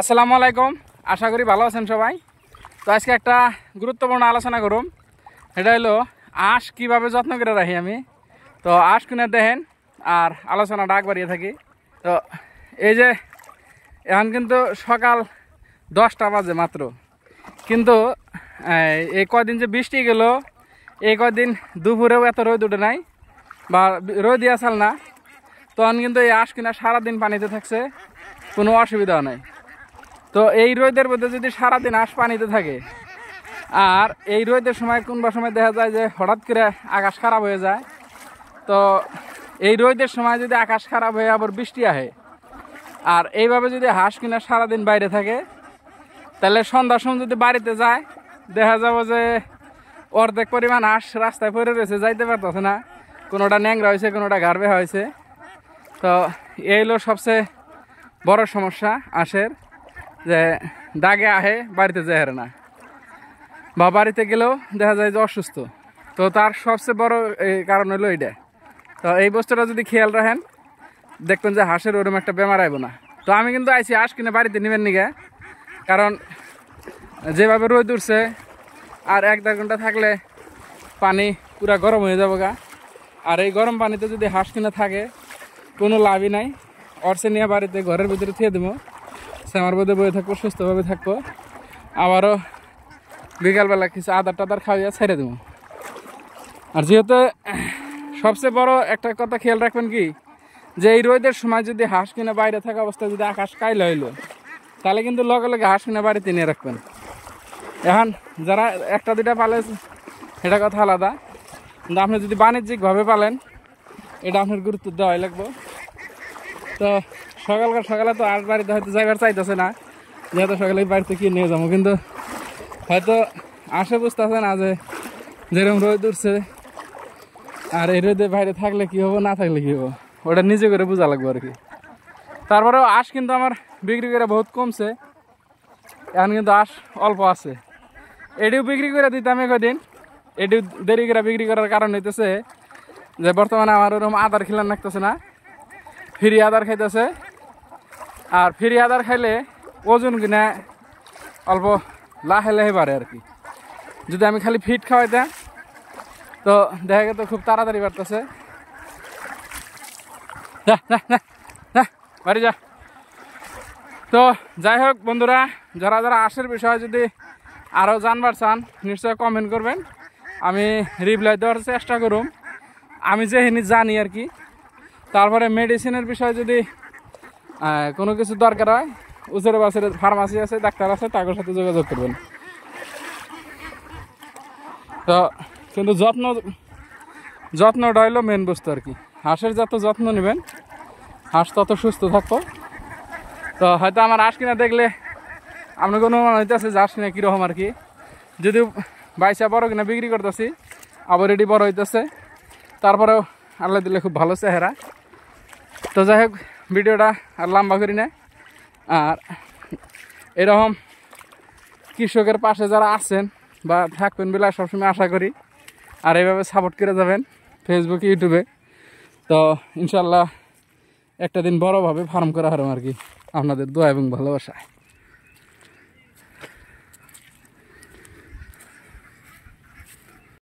আসসালামু আলাইকুম আশা করি ভালো আছেন সবাই তো আজকে একটা গুরুত্বপূর্ণ আলোচনা করুম সেটা হলো আঁশ কীভাবে যত্ন করে রাখি আমি তো আঁশ কিনে দেখেন আর আলোচনা ডাক বাড়িয়ে থাকি তো এই যে এখন কিন্তু সকাল দশটা বাজে মাত্র কিন্তু এই কদিন যে বৃষ্টি গেল এই কদিন দুপুরেও এত রোদ উঠে নাই বা রোদ আসাল না তখন কিন্তু এই আঁশ কিনা সারাদিন পানিতে থাকছে কোনো অসুবিধা নাই তো এই রোদের মধ্যে যদি সারাদিন আশ পানিতে থাকে আর এই রোদের সময় কোনবা সময় দেখা যায় যে হঠাৎ করে আকাশ খারাপ হয়ে যায় তো এই রোদের সময় যদি আকাশ খারাপ হয়ে আবার বৃষ্টি আহে আর এইভাবে যদি হাঁস কিনা সারাদিন বাইরে থাকে তাহলে সন্ধ্যার সময় যদি বাড়িতে যায় দেখা যাব যে অর্ধেক পরিমাণ হাঁস রাস্তায় পড়ে রয়েছে যাইতে পারতেছে না কোনোটা ন্যাংরা হয়েছে কোনোটা গার্বে হয়েছে তো এই হলো সবচেয়ে বড় সমস্যা হাঁসের যে দাগে আহে বাড়িতে যেহের না বা বাড়িতে গেলেও দেখা যায় যে অসুস্থ তো তার সবচেয়ে বড় কারণ হলো এইটা তো এই বস্তুটা যদি খেয়াল রাখেন দেখবেন যে হাঁসের ওরম একটা বেমার আইব না তো আমি কিন্তু আইসি হাঁস কিনে বাড়িতে নেবেন নিগে কারণ যেভাবে রোদ উঠছে আর এক দেড় ঘন্টা থাকলে পানি পুরা গরম হয়ে যাবো গা আর এই গরম পানিতে যদি হাঁস কিনে থাকে কোনো লাভই নাই অর্সে নিয়ে বাড়িতে ঘরের ভিতরে থিয়ে দেবো শ্যামার বোধে বয়ে থাকবো সুস্থভাবে থাকবো আবারও বিকালবেলা কিছু আদার টাদার খাওয়াইয়া ছেড়ে দেবো আর যেহেতু সবচেয়ে বড় একটা কথা খেয়াল রাখবেন কি যে এই রোদের সময় যদি হাঁস কিনে বাইরে থাকা অবস্থায় যদি আকাশ কাইল হইল তাহলে কিন্তু লগে লগে হাঁস কিনে বাড়িতে নিয়ে রাখবেন এখন যারা একটা দুটা পালে এটা কথা আলাদা কিন্তু আপনি যদি বাণিজ্যিকভাবে পালেন এটা আপনার গুরুত্ব দেওয়াই লাগবে তো সকালকার সকালে তো আর বাড়িতে হয়তো যাইবার চাইতেছে না যেহেতু সকালে বাড়িতে কি নিয়ে যাবো কিন্তু হয়তো আসে বুঝতেছে না যে যেরকম রোদ উঠছে আর এই রোদে বাইরে থাকলে কি হবো না থাকলে কি হবো ওটা নিজে করে বোঝা লাগবো আর কি তারপরেও আঁশ কিন্তু আমার বিক্রি করে বহুত কমছে এখন কিন্তু আঁশ অল্প আছে এটিও বিক্রি করে দিতাম একদিন এটিও দেরি করে বিক্রি করার কারণ হইতেছে যে বর্তমানে আমার ওরকম আদার খিলান লাগতেছে না ফ্রি আদার খাইতেছে আর ফ্রি আদার খাইলে ওজন কিনা অল্প লাহে লাহে বাড়ে আর কি যদি আমি খালি ফিট দেন তো দেখা গেত খুব তাড়াতাড়ি বাড়তেছে বাড়ি যা তো যাই হোক বন্ধুরা যারা যারা আসের বিষয়ে যদি আরও জানবার চান নিশ্চয় কমেন্ট করবেন আমি রিপ্লাই দেওয়ার চেষ্টা করুম আমি যেহেনি জানি আর কি তারপরে মেডিসিনের বিষয়ে যদি কোনো কিছু দরকার হয় উচের বাসের ফার্মাসি আছে ডাক্তার আছে তাদের সাথে যোগাযোগ করবেন তো কিন্তু যত্ন যত্নটা হইলো মেন বস্তু আর কি হাঁসের যত যত্ন নেবেন হাঁস তত সুস্থ থাকতো তো হয়তো আমার হাঁস কিনা দেখলে আপনার কোনো মনে হইতেছে যে হাঁস কিনা কীরকম আর কি যদি বাইসা বড় কিনা বিক্রি করতেছি আবার রেডি বড় হইতেছে তারপরেও আল্লাহ দিলে খুব ভালো চেহারা তো যাই হোক ভিডিওটা আর লম্বা করি না আর এরকম কৃষকের পাশে যারা আছেন বা থাকবেন বলে সবসময় আশা করি আর এইভাবে সাপোর্ট করে যাবেন ফেসবুক ইউটিউবে তো ইনশাল্লাহ একটা দিন বড়োভাবে ফার্ম করা হারাম আর কি আপনাদের দোয়া এবং ভালোবাসায়